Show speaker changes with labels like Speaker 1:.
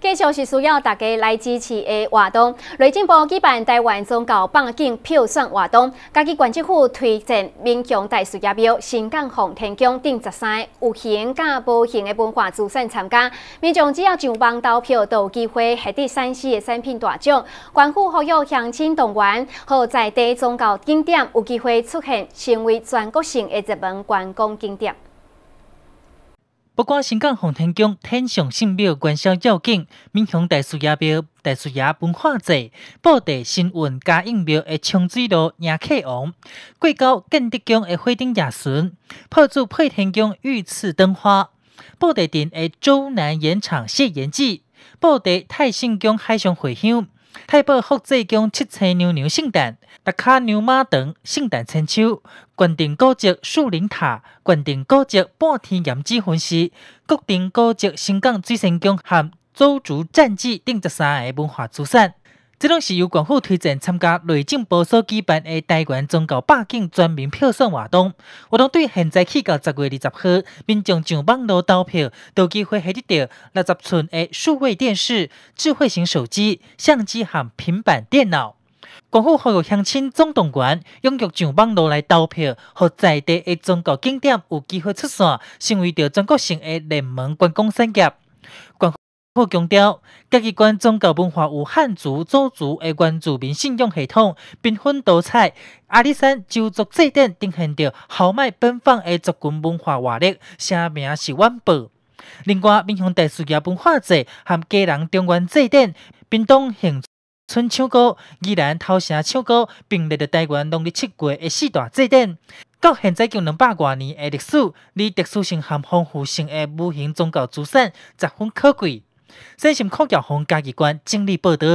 Speaker 1: 继续是需要大家来支持的活动。雷政部举办台湾宗教放景票选活动，家己县政府推荐闽江大书业表、新港红天宫等十三有形、甲无形的文化资产参加。民众只要上网投票，就有机会获得山西的产品大奖。关府呼吁乡亲动员，好在地宗教景点有机会出现，成为全国性的热门观光景点。
Speaker 2: 不过，新港洪天宫天上圣庙元宵要景、闽雄大树崖庙、大树崖文化节、布袋新闻、嘉应庙诶冲水路迎客王，贵高建德宫诶火顶夜巡，破竹配天宫御赐灯花，布袋镇诶周南盐场谢盐祭，布袋泰兴宫海上回乡。台北福济宫七彩牛牛圣诞、踏卡牛马灯、圣诞千秋，关帝古迹树林塔、关帝古迹半天岩志魂寺、国定古迹新港水神宫和周族战祭等十三个文化资产。这拢是由广府推荐参加内政部所举办的台湾宗教百景全民票选活动，活动对现在起到十月二十号，民众上网路投票，有机会获得到六十寸的数位电视、智慧型手机、相机含平板电脑。广府呼吁乡亲总动员，踊跃上网络来投票，让在地的宗教景点有机会出线，成为着全国性的联盟观光胜地。广副强调，各值关宗教文化有汉族、周族个关著民信仰系统，缤纷多彩。阿里山周族祭典展现着豪迈奔放的族群文化活力，声名是万播。另外，面向大树叶文化节含家人中原祭典、屏东行春唱歌、宜兰头城唱歌，并列入台湾农历七月的四大祭典。到现在近两百外年的历史，哩特殊性含丰富性诶无形宗教资产，十分可贵。身心康健，和家值关经理报道。